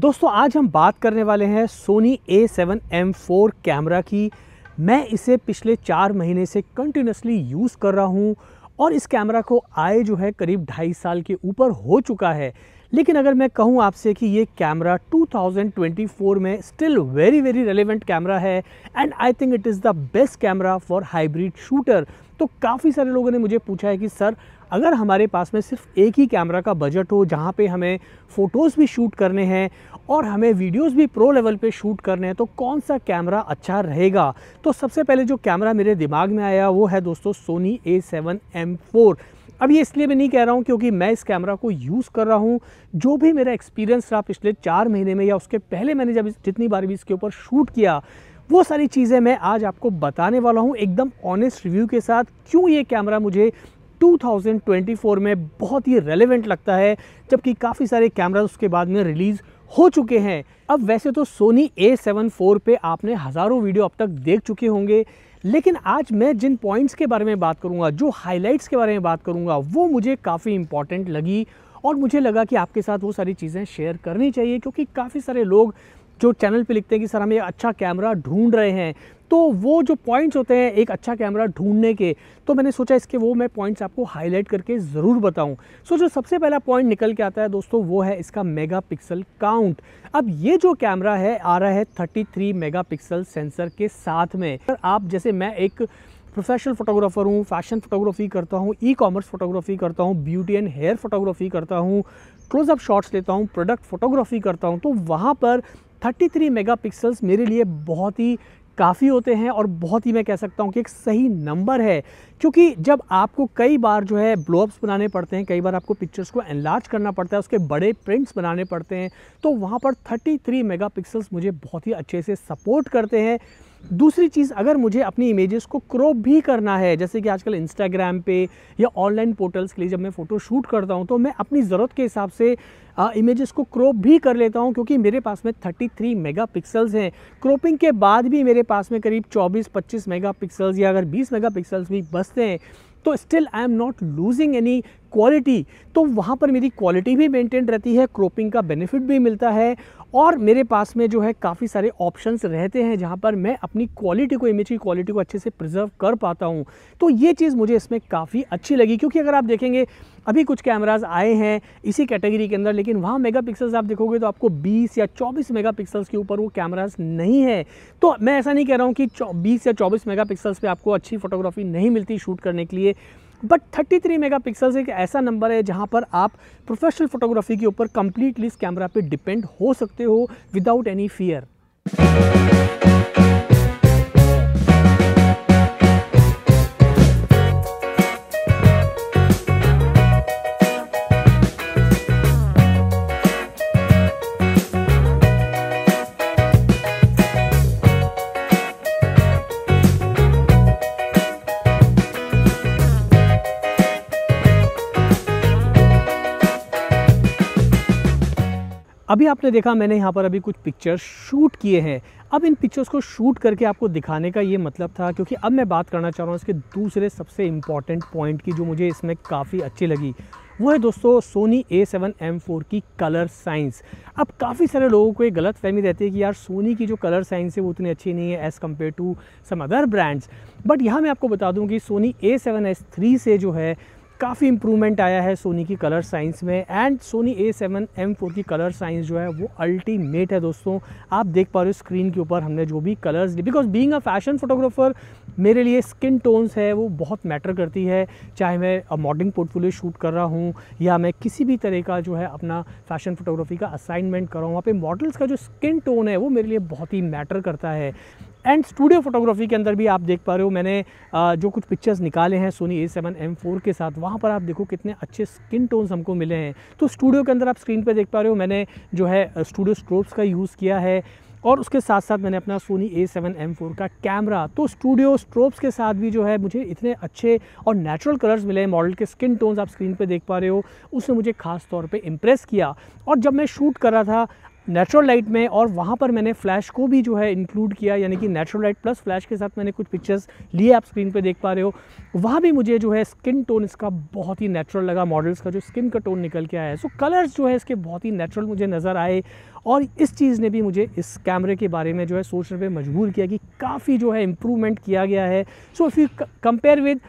दोस्तों आज हम बात करने वाले हैं Sony A seven M four camera की मैं इसे पिछले चार महीने से कंटिन्यूसली यूज़ कर रहा हूँ और इस कैमरा को आए जो है करीब ढाई साल के ऊपर हो चुका है लेकिन अगर मैं कहूँ आपसे कि ये कैमरा 2024 में still very very relevant camera है and I think it is the best camera for hybrid shooter तो काफ़ी सारे लोगों ने मुझे पूछा है कि सर अगर हमारे पास में सिर्फ एक ही कैमरा का बजट हो जहाँ पे हमें फ़ोटोज़ भी शूट करने हैं और हमें वीडियोस भी प्रो लेवल पे शूट करने हैं तो कौन सा कैमरा अच्छा रहेगा तो सबसे पहले जो कैमरा मेरे दिमाग में आया वो है दोस्तों Sony A seven M four अब ये इसलिए मैं नहीं कह रहा हूँ क्योंकि मैं इस कैमरा को यूज़ कर रहा हूँ जो भी मेरा एक्सपीरियंस रहा पिछले चार महीने में या उसके पहले मैंने जब जितनी बार भी इसके ऊपर शूट किया वो सारी चीज़ें मैं आज आपको बताने वाला हूँ एकदम ऑनेस्ट रिव्यू के साथ क्यों ये कैमरा मुझे 2024 में बहुत ही रेलिवेंट लगता है जबकि काफ़ी सारे कैमराज उसके बाद में रिलीज़ हो चुके हैं अब वैसे तो सोनी ए सेवन फोर पे आपने हज़ारों वीडियो अब तक देख चुके होंगे लेकिन आज मैं जिन पॉइंट्स के बारे में बात करूंगा जो हाइलाइट्स के बारे में बात करूंगा वो मुझे काफ़ी इंपॉर्टेंट लगी और मुझे लगा कि आपके साथ वो सारी चीज़ें शेयर करनी चाहिए क्योंकि काफ़ी सारे लोग जो चैनल पे लिखते हैं कि सर हमें अच्छा कैमरा ढूंढ रहे हैं तो वो जो पॉइंट्स होते हैं एक अच्छा कैमरा ढूंढने के तो मैंने सोचा इसके वो मैं पॉइंट्स आपको हाईलाइट करके ज़रूर बताऊं सो जो सबसे पहला पॉइंट निकल के आता है दोस्तों वो है इसका मेगापिक्सल काउंट अब ये जो कैमरा है आ रहा है मेगा पिक्सल सेंसर के साथ में अगर आप जैसे मैं एक प्रोफेशनल फोटोग्राफर हूँ फैशन फोटोग्राफी करता हूँ ई कॉमर्स फोटोग्राफी करता हूँ ब्यूटी एंड हेयर फोटोग्राफी करता हूँ क्लोजअप शॉट्स लेता हूँ प्रोडक्ट फोटोग्राफी करता हूँ तो वहाँ पर 33 मेगापिक्सल्स मेरे लिए बहुत ही काफ़ी होते हैं और बहुत ही मैं कह सकता हूँ कि एक सही नंबर है क्योंकि जब आपको कई बार जो है ब्लोअप्स बनाने पड़ते हैं कई बार आपको पिक्चर्स को एनलार्ज करना पड़ता है उसके बड़े प्रिंट्स बनाने पड़ते हैं तो वहाँ पर 33 मेगापिक्सल्स मुझे बहुत ही अच्छे से सपोर्ट करते हैं दूसरी चीज़ अगर मुझे अपनी इमेजेस को क्रॉप भी करना है जैसे कि आजकल इंस्टाग्राम पे या ऑनलाइन पोर्टल्स के लिए जब मैं फ़ोटो शूट करता हूँ तो मैं अपनी ज़रूरत के हिसाब से इमेजेस को क्रॉप भी कर लेता हूँ क्योंकि मेरे पास में 33 मेगापिक्सल्स हैं क्रॉपिंग के बाद भी मेरे पास में करीब 24-25 पिक्सल्स या अगर 20 पिक्सल्स भी बचते हैं तो still I am not losing any quality तो वहाँ पर मेरी क्वालिटी भी मेंटेन रहती है क्रॉपिंग का बेनिफिट भी मिलता है और मेरे पास में जो है काफ़ी सारे ऑप्शंस रहते हैं जहाँ पर मैं अपनी क्वालिटी को इमेज की क्वालिटी को अच्छे से प्रिजर्व कर पाता हूँ तो ये चीज़ मुझे इसमें काफ़ी अच्छी लगी क्योंकि अगर आप देखेंगे अभी कुछ कैमराज आए हैं इसी कैटेगरी के अंदर लेकिन वहाँ मेगा आप देखोगे तो आपको बीस या चौबीस मेगा के ऊपर वो कैमराज नहीं है तो मैं ऐसा नहीं कह रहा हूँ कि बीस या चौबीस मेगा पे आपको अच्छी फोटोग्राफी नहीं मिलती शूट करने के लिए बट 33 पिक्सल्स एक ऐसा नंबर है जहाँ पर आप प्रोफेशनल फोटोग्राफी के ऊपर कम्प्लीटली इस कैमरा पे डिपेंड हो सकते हो विदाउट एनी फियर अभी आपने देखा मैंने यहाँ पर अभी कुछ पिक्चर्स शूट किए हैं अब इन पिक्चर्स को शूट करके आपको दिखाने का ये मतलब था क्योंकि अब मैं बात करना चाह रहा हूँ इसके दूसरे सबसे इम्पॉर्टेंट पॉइंट की जो मुझे इसमें काफ़ी अच्छी लगी वो है दोस्तों Sony A seven M four की कलर साइंस अब काफ़ी सारे लोगों को ये गलत फहमी रहती है कि यार सोनी की जो कलर साइंस है वो उतनी अच्छी नहीं है as compare to some other brands but यहाँ मैं आपको बता दूँ कि Sony A seven S three से जो है काफ़ी इम्प्रूवमेंट आया है सोनी की कलर साइंस में and Sony A seven M four की कलर साइंस जो है वो अल्टीमेट है दोस्तों आप देख पा रहे हो स्क्रीन के ऊपर हमने जो भी कलर्स दिए because being a fashion photographer मेरे लिए स्किन टोन्स है वो बहुत मैटर करती है चाहे मैं मॉडलिंग पोर्टफोलियो शूट कर रहा हूँ या मैं किसी भी तरह का जो है अपना फैशन फोटोग्राफी का असाइनमेंट कर रहा हूँ वहाँ पर मॉडल्स का जो स्किन टोन है वो मेरे लिए बहुत ही मैटर करता है एंड स्टूडियो फोटोग्राफी के अंदर भी आप देख पा रहे हो मैंने जो कुछ पिक्चर्स निकाले हैं Sony A seven M four के साथ वहाँ पर आप देखो कितने अच्छे स्किन टोन्स हमको मिले हैं तो स्टूडियो के अंदर आप स्क्रीन पर देख पा रहे हो मैंने जो है स्टूडियो स्ट्रोप्स का यूज़ किया है और उसके साथ साथ मैंने अपना Sony A seven M four का कैमरा तो स्टूडियो स्ट्रोप्स के साथ भी जो है मुझे इतने अच्छे और नेचुरल कलर्स मिले हैं मॉडल के स्किन टोन्स आप स्क्रीन पे देख पा रहे हो उसने मुझे खास तौर पे इम्प्रेस किया और जब मैं शूट कर रहा था नेचुरल लाइट में और वहाँ पर मैंने फ्लैश को भी जो है इंक्लूड किया यानी कि नेचुरल लाइट प्लस फ्लैश के साथ मैंने कुछ पिक्चर्स लिए आप स्क्रीन पर देख पा रहे हो वहाँ भी मुझे जो है स्किन टोन इसका बहुत ही नेचुरल लगा मॉडल्स का जो स्किन का टोन निकल के आया है सो कलर्स जो है इसके बहुत ही नेचुरल मुझे नज़र आए और इस चीज़ ने भी मुझे इस कैमरे के बारे में जो है सोचने पर मजबूर किया कि काफ़ी जो है इम्प्रूवमेंट किया गया है so if you compare with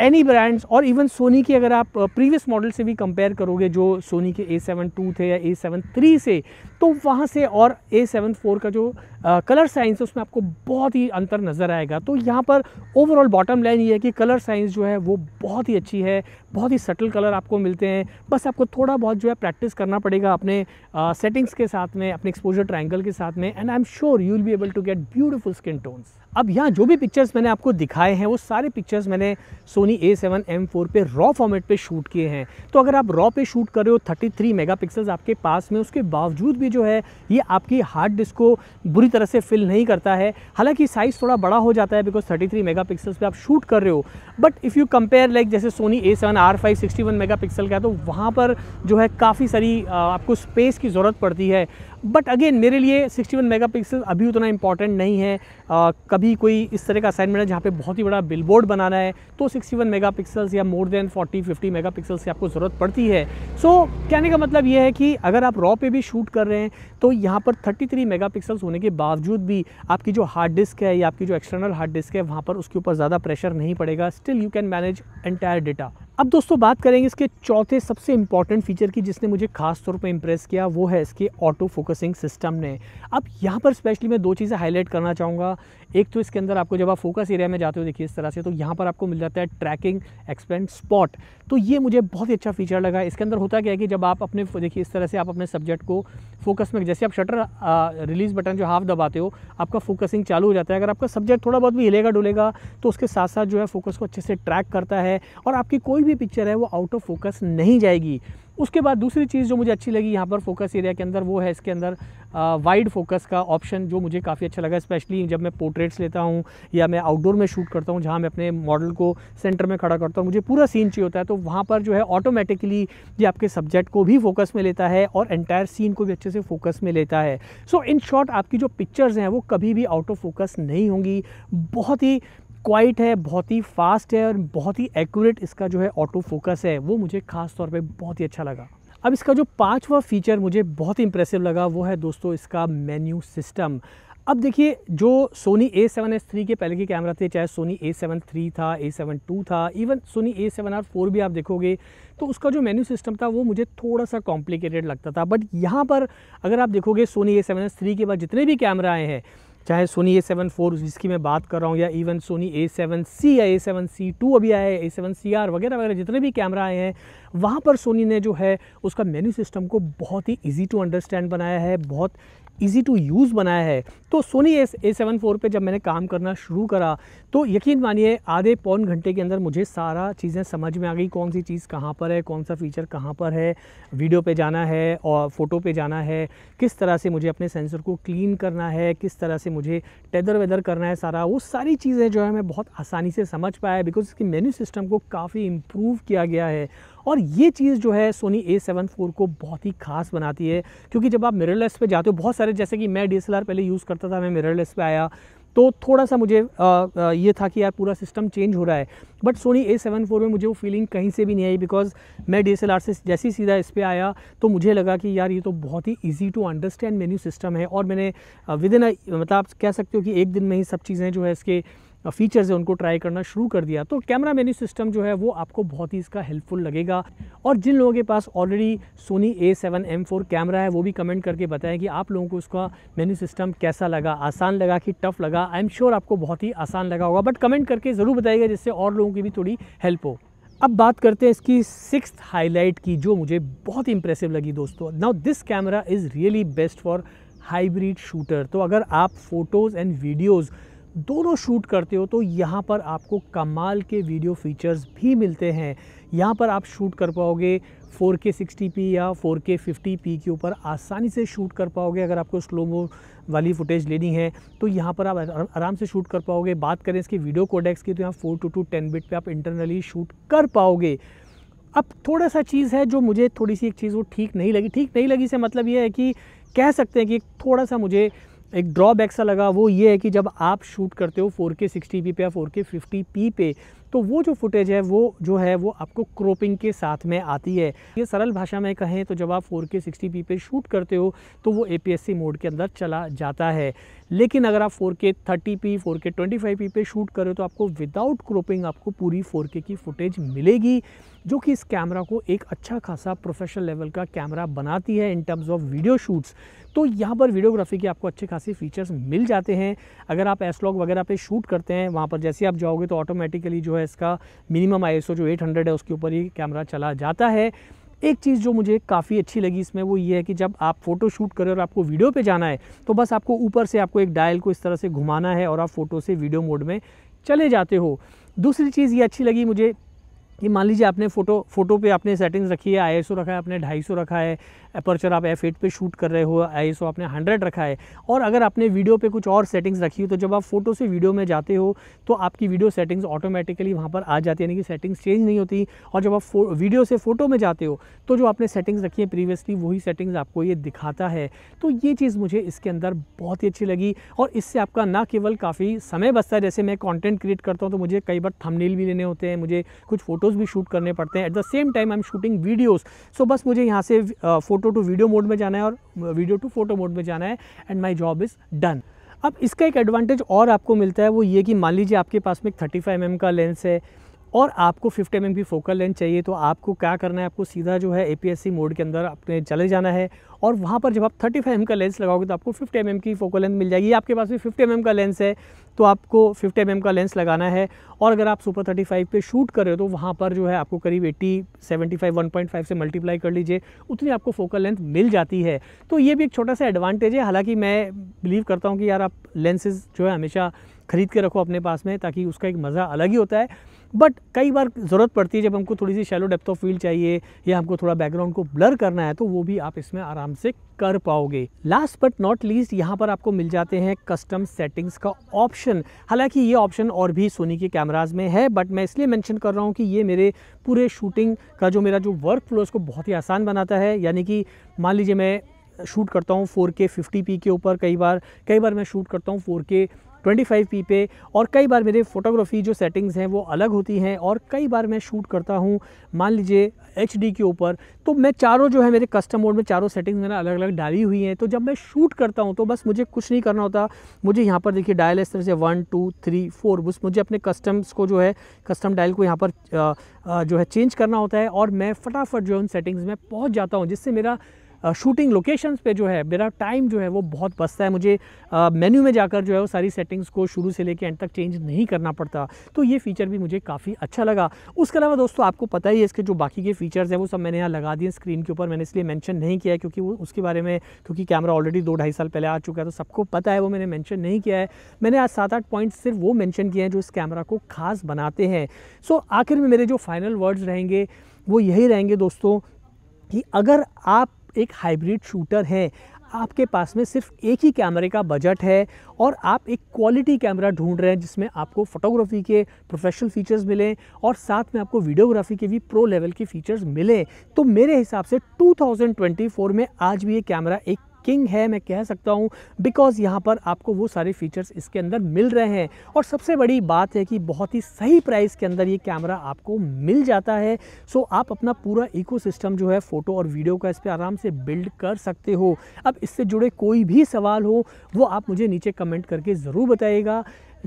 any brands और इवन सोनी की अगर आप प्रीवियस uh, मॉडल से भी कंपेयर करोगे जो सोनी के ए सेवन टू थे या ए सेवन थ्री से तो वहाँ से और ए सेवन फोर का जो आ, कलर साइंस है उसमें आपको बहुत ही अंतर नज़र आएगा तो यहाँ पर ओवरऑल बॉटम लाइन ये है कि कलर साइंस जो है वो बहुत ही अच्छी है बहुत ही सटल कलर आपको मिलते हैं बस आपको थोड़ा बहुत जो है प्रैक्टिस करना पड़ेगा अपने सेटिंग्स uh, के साथ में अपने एक्सपोजर ट्राइंगल के साथ में and I am sure you will be able to get beautiful skin tones अब यहाँ जो भी पिक्चर्स मैंने आपको दिखाए हैं वो सारे पिक्चर्स मैंने Sony Sony A seven M four पर रॉ फॉर्मेट पर शूट किए हैं तो अगर आप रॉ पे शूट कर रहे हो थर्टी थ्री मेगा पिक्सल्स आपके पास में उसके बावजूद भी जो है ये आपकी हार्ड डिस्क को बुरी तरह से फिल नहीं करता है हालांकि साइज़ थोड़ा बड़ा हो जाता है because thirty three mega pixels पर आप शूट कर रहे हो but if you compare like जैसे Sony A seven R five sixty one mega pixel का तो वहाँ पर जो है काफ़ी सारी आपको स्पेस की ज़रूरत पड़ती है बट अगेन मेरे लिए 61 मेगापिक्सल अभी उतना इंपॉर्टेंट नहीं है आ, कभी कोई इस तरह का असाइनमेंट है जहाँ पे बहुत ही बड़ा बिलबोर्ड बनाना है तो 61 पिक्सल्स या मोर देन 40 50 पिक्सल्स की आपको ज़रूरत पड़ती है सो so, कहने का मतलब यह है कि अगर आप रॉ पे भी शूट कर रहे हैं तो यहाँ पर 33 पिक्सल्स होने के बावजूद भी आपकी जो हार्ड डिस्क है या आपकी जो एक्सटर्नल हार्ड डिस्क है वहाँ पर उसके ऊपर ज़्यादा प्रेशर नहीं पड़ेगा still you can manage entire data अब दोस्तों बात करेंगे इसके चौथे सबसे इम्पॉर्टेंट फीचर की जिसने मुझे खास तौर पर इम्प्रेस किया वो है इसके ऑटो फोकसिंग सिस्टम ने अब यहाँ पर स्पेशली मैं दो चीज़ें हाईलाइट करना चाहूँगा एक तो इसके अंदर आपको जब आप फोकस एरिया में जाते हो देखिए इस तरह से तो यहाँ पर आपको मिल जाता है ट्रैकिंग एक्सपेंड स्पॉट तो ये मुझे बहुत ही अच्छा फीचर लगा इसके अंदर होता क्या है कि जब आप अपने देखिए इस तरह से आप अपने सब्जेक्ट को फोकस में जैसे आप शटर रिलीज़ बटन जो हाफ दबाते हो आपका फोकसिंग चालू हो जाता है अगर आपका सब्जेक्ट थोड़ा बहुत भी हिलेगा डुलेगा तो उसके साथ साथ जो है फोकस को अच्छे से ट्रैक करता है और आपकी कोई भी पिक्चर है वो आउट ऑफ फोकस नहीं जाएगी उसके बाद दूसरी चीज़ जो मुझे अच्छी लगी यहाँ पर फोकस एरिया के अंदर वो है इसके अंदर वाइड फोकस का ऑप्शन जो मुझे काफ़ी अच्छा लगा स्पेशली जब मैं पोर्ट्रेट्स लेता हूँ या मैं आउटडोर में शूट करता हूँ जहाँ मैं अपने मॉडल को सेंटर में खड़ा करता हूँ मुझे पूरा सीन चाहिए होता है तो वहाँ पर जो है ऑटोमेटिकली ये आपके सब्जेक्ट को भी फोकस में लेता है और एंटायर सीन को भी अच्छे से फोकस में लेता है सो इन शॉर्ट आपकी जो पिक्चर्स हैं वो कभी भी आउट ऑफ फोकस नहीं होंगी बहुत ही क्वाइट है बहुत ही फास्ट है और बहुत ही एक्यूरेट इसका जो है ऑटो फोकस है वो मुझे खास तौर पे बहुत ही अच्छा लगा अब इसका जो पाँचवा फीचर मुझे बहुत ही इंप्रेसिव लगा वो है दोस्तों इसका मेन्यू सिस्टम अब देखिए जो Sony A seven S three के पहले के कैमरा थे चाहे सोनी ए सेवन थ्री था ए सेवन टू था even Sony A seven R four भी आप देखोगे तो उसका जो मेन्यू सिस्टम था वो मुझे थोड़ा सा कॉम्प्लिकेटेड लगता था बट यहाँ पर अगर आप देखोगे Sony A seven S three के बाद जितने भी कैमरा आए हैं चाहे सोनी ए सेवन फोर जिसकी मैं बात कर रहा हूँ या even Sony A seven C या ए सेवन सी टू अभी आया है ए सेवन सी आर वगैरह वगैरह जितने भी कैमरा आए हैं वहाँ पर सोनी ने जो है उसका मेन्यू सिस्टम को बहुत ही ईजी टू अंडरस्टैंड बनाया है बहुत ईजी टू यूज़ बनाया है तो Sony S A seven four पर जब मैंने काम करना शुरू करा तो यकीन मानिए आधे पौन घंटे के अंदर मुझे सारा चीज़ें समझ में आ गई कौन सी चीज़ कहाँ पर है कौन सा फीचर कहाँ पर है वीडियो पे जाना है और फ़ोटो पे जाना है किस तरह से मुझे अपने सेंसर को क्लीन करना है किस तरह से मुझे टेदर वेदर करना है सारा वो सारी चीज़ें जो है मैं बहुत आसानी से समझ पाया बिकॉज़ इसकी मेन्यू सिस्टम को काफ़ी इम्प्रूव किया गया है और ये चीज़ जो है सोनी ए सेवन फोर को बहुत ही खास बनाती है क्योंकि जब आप मिररलेस पे जाते हो बहुत सारे जैसे कि मैं डी पहले यूज़ करता था मैं मिररलेस पे आया तो थोड़ा सा मुझे आ, आ, ये था कि यार पूरा सिस्टम चेंज हो रहा है but Sony A seven four में मुझे वो फीलिंग कहीं से भी नहीं आई बिकॉज मैं डी से जैसे ही सीधा इस पर आया तो मुझे लगा कि यार ये तो बहुत ही easy to understand menu system है और मैंने विद इन मतलब आप कह सकते हो कि एक दिन में ही सब चीज़ें जो है इसके फीचर्स है उनको ट्राई करना शुरू कर दिया तो कैमरा मेन्यू सिस्टम जो है वो आपको बहुत ही इसका हेल्पफुल लगेगा और जिन लोगों के पास already Sony A seven M four camera है वो भी कमेंट करके बताएं कि आप लोगों को उसका मेन्यू सिस्टम कैसा लगा आसान लगा कि टफ लगा आई एम श्योर आपको बहुत ही आसान लगा होगा बट कमेंट करके ज़रूर बताइएगा जिससे और लोगों की भी थोड़ी हेल्प हो अब बात करते हैं इसकी सिक्स हाईलाइट की जो मुझे बहुत इंप्रेसिव लगी दोस्तों now this camera is really best for hybrid shooter तो अगर आप फोटोज़ एंड वीडियोज़ दोनों शूट करते हो तो यहाँ पर आपको कमाल के वीडियो फीचर्स भी मिलते हैं यहाँ पर आप शूट कर पाओगे 4K 60p या 4K 50p के ऊपर आसानी से शूट कर पाओगे अगर आपको स्लोमो वाली फुटेज लेनी है तो यहाँ पर आप आराम से शूट कर पाओगे बात करें इसके वीडियो कोडेक्स की तो यहाँ four two two ten bit पर आप इंटरनली शूट कर पाओगे अब थोड़ा सा चीज़ है जो मुझे थोड़ी सी एक चीज़ वो ठीक नहीं लगी ठीक नहीं लगी से मतलब ये है कि कह सकते हैं कि थोड़ा सा मुझे एक ड्रॉबैक सा लगा वो ये है कि जब आप शूट करते हो 4K 60p पे या 4K 50p पे तो वो जो फुटेज है वो जो है वो आपको क्रोपिंग के साथ में आती है ये सरल भाषा में कहें तो जब आप फोर के सिक्सटी पे शूट करते हो तो वो ए मोड के अंदर चला जाता है लेकिन अगर आप four K thirty P four K twenty five P पे शूट कर रहे हो तो आपको विदाउट क्रोपिंग आपको पूरी फोर के की फुटेज मिलेगी जो कि इस कैमरा को एक अच्छा खासा प्रोफेशनल लेवल का कैमरा बनाती है in terms of video shoots तो यहाँ पर वीडियोग्राफी के आपको अच्छे खासे फीचर्स मिल जाते हैं अगर आप एसलॉग वगैरह पे शूट करते हैं वहाँ पर जैसे आप जाओगे तो ऑटोमेटिकली जो है इसका मिनिमम आईएसओ जो 800 है उसके ऊपर ही कैमरा चला जाता है एक चीज़ जो मुझे काफ़ी अच्छी लगी इसमें वो ये है कि जब आप फ़ोटो शूट करें और आपको वीडियो पे जाना है तो बस आपको ऊपर से आपको एक डायल को इस तरह से घुमाना है और आप फ़ोटो से वीडियो मोड में चले जाते हो दूसरी चीज़ ये अच्छी लगी मुझे कि मान लीजिए आपने फ़ोटो फ़ोटो पे आपने सेटिंग्स रखी है ओ रखा है आपने सौ रखा है अपर्चर आप एफ एट पर शूट कर रहे हो आई सो आपने हंड्रेड रखा है और अगर आपने वीडियो पर कुछ और सेटिंग्स रखी हो तो जब आप फोटो से वीडियो में जाते हो तो आपकी वीडियो सेटिंग्स ऑटोमेटिकली वहाँ पर आ जाती है यानी कि सेटिंग्स चेंज नहीं होती और जब आप वीडियो से फ़ोटो में जाते हो तो जो आपने सेटिंग्स रखी है प्रीवियसली वही सेटिंग्स आपको ये दिखाता है तो ये चीज़ मुझे इसके अंदर बहुत ही अच्छी लगी और इससे आपका ना केवल काफ़ी समय बचता है जैसे मैं कंटेंट क्रिएट करता हूँ तो मुझे कई बार थंबनेल भी लेने होते हैं मुझे कुछ फ़ोटोज़ भी शूट करने पड़ते हैं at the same time I am shooting videos so बस मुझे यहाँ से photo photo to video mode में जाना है और वीडियो टू फोटो मोड में जाना है and my job is done अब इसका एक एडवांटेज और आपको मिलता है वो ये कि मान लीजिए आपके पास में एक थर्टी फाइव एम का लेंस है और आपको 50 एम की फोकल लेंथ चाहिए तो आपको क्या करना है आपको सीधा जो है ए मोड के अंदर अपने चले जाना है और वहाँ पर जब आप थर्टी फाइव का लेंस लगाओगे तो आपको फिफ्टी एम की फोकल लेंथ मिल जाएगी आपके पास भी 50 एम का लेंस है तो आपको 50 एम का लेंस लगाना है और अगर आप सुपर थर्टी फाइव पर शूट कर रहे हो तो वहाँ पर जो है आपको करीब eighty seventy five one point five से मल्टीप्लाई कर लीजिए उतनी आपको फोकल लेंथ मिल जाती है तो ये भी एक छोटा सा एडवांटेज है हालाँकि मैं बिलीव करता हूँ कि यार आप लेंसेज जो है हमेशा खरीद के रखो अपने पास में ताकि उसका एक मज़ा अलग ही होता है बट कई बार ज़रूरत पड़ती है जब हमको थोड़ी सी शैलो डेप्थ ऑफ फील्ड चाहिए या हमको थोड़ा बैकग्राउंड को ब्लर करना है तो वो भी आप इसमें आराम से कर पाओगे लास्ट बट नॉट लीस्ट यहाँ पर आपको मिल जाते हैं कस्टम सेटिंग्स का ऑप्शन हालांकि ये ऑप्शन और भी सोनी के कैमराज में है बट मैं इसलिए मैंशन कर रहा हूँ कि ये मेरे पूरे शूटिंग का जो मेरा जो वर्क फ्लो उसको बहुत ही आसान बनाता है यानी कि मान लीजिए मैं शूट करता हूँ 4K 50p के ऊपर कई बार कई बार मैं शूट करता हूँ 4K 25 पी पे और कई बार मेरे फ़ोटोग्राफी जो सेटिंग्स हैं वो अलग होती हैं और कई बार मैं शूट करता हूँ मान लीजिए एच के ऊपर तो मैं चारों जो है मेरे कस्टम मोड में चारों सेटिंग्स मैंने अलग अलग डाली हुई हैं तो जब मैं शूट करता हूँ तो बस मुझे कुछ नहीं करना होता मुझे यहाँ पर देखिए डायल इस तरह से वन टू थ्री फोर बस मुझे अपने कस्टम्स को जो है कस्टम डायल को यहाँ पर जो है चेंज करना होता है और मैं फटाफट जो है उन सेटिंग्स में पहुँच जाता हूँ जिससे मेरा शूटिंग लोकेशंस पे जो है मेरा टाइम जो है वो बहुत बचता है मुझे मेन्यू में जाकर जो है वो सारी सेटिंग्स को शुरू से लेकर एंड तक चेंज नहीं करना पड़ता तो ये फीचर भी मुझे काफ़ी अच्छा लगा उसके अलावा दोस्तों आपको पता ही है इसके जो बाकी के फीचर्स हैं वो सब मैंने यहाँ लगा दिए स्क्रीन के ऊपर मैंने इसलिए मैंशन नहीं किया क्योंकि वो उसके बारे में क्योंकि कैमरा ऑलरेडी दो ढाई साल पहले आ चुका है तो सबको पता है वो मैंने मैंशन नहीं किया है मैंने आज सात आठ पॉइंट सिर्फ वो मैंशन किए हैं जो इस कैमरा को खास बनाते हैं सो आखिर में मेरे जो फाइनल वर्ड्स रहेंगे वो यही रहेंगे दोस्तों कि अगर आप एक हाइब्रिड शूटर हैं आपके पास में सिर्फ एक ही कैमरे का बजट है और आप एक क्वालिटी कैमरा ढूंढ रहे हैं जिसमें आपको फोटोग्राफी के प्रोफेशनल फीचर्स मिलें और साथ में आपको वीडियोग्राफी के भी प्रो लेवल के फीचर्स मिलें तो मेरे हिसाब से 2024 में आज भी ये कैमरा एक किंग है मैं कह सकता हूँ बिकॉज़ यहाँ पर आपको वो सारे फीचर्स इसके अंदर मिल रहे हैं और सबसे बड़ी बात है कि बहुत ही सही प्राइस के अंदर ये कैमरा आपको मिल जाता है सो आप अपना पूरा इको जो है फ़ोटो और वीडियो का इस पर आराम से बिल्ड कर सकते हो अब इससे जुड़े कोई भी सवाल हो वो आप मुझे नीचे कमेंट करके ज़रूर बताइएगा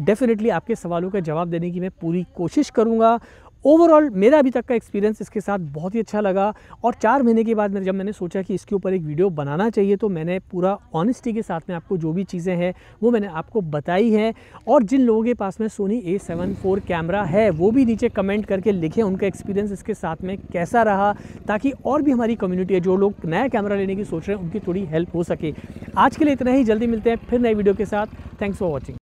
डेफ़िनेटली आपके सवालों का जवाब देने की मैं पूरी कोशिश करूँगा ओवरऑल मेरा अभी तक का एक्सपीरियंस इसके साथ बहुत ही अच्छा लगा और चार महीने के बाद जब मैंने सोचा कि इसके ऊपर एक वीडियो बनाना चाहिए तो मैंने पूरा ऑनेस्टी के साथ में आपको जो भी चीज़ें हैं वो मैंने आपको बताई है और जिन लोगों के पास में Sony A seven four camera है वो भी नीचे कमेंट करके लिखें उनका एक्सपीरियंस इसके साथ में कैसा रहा ताकि और भी हमारी कम्युनिटी है जो लोग नया कैमरा लेने की सोच रहे हैं उनकी थोड़ी हेल्प हो सके आज के लिए इतना ही जल्दी मिलते हैं फिर नए वीडियो के साथ थैंक्स फॉर वॉचिंग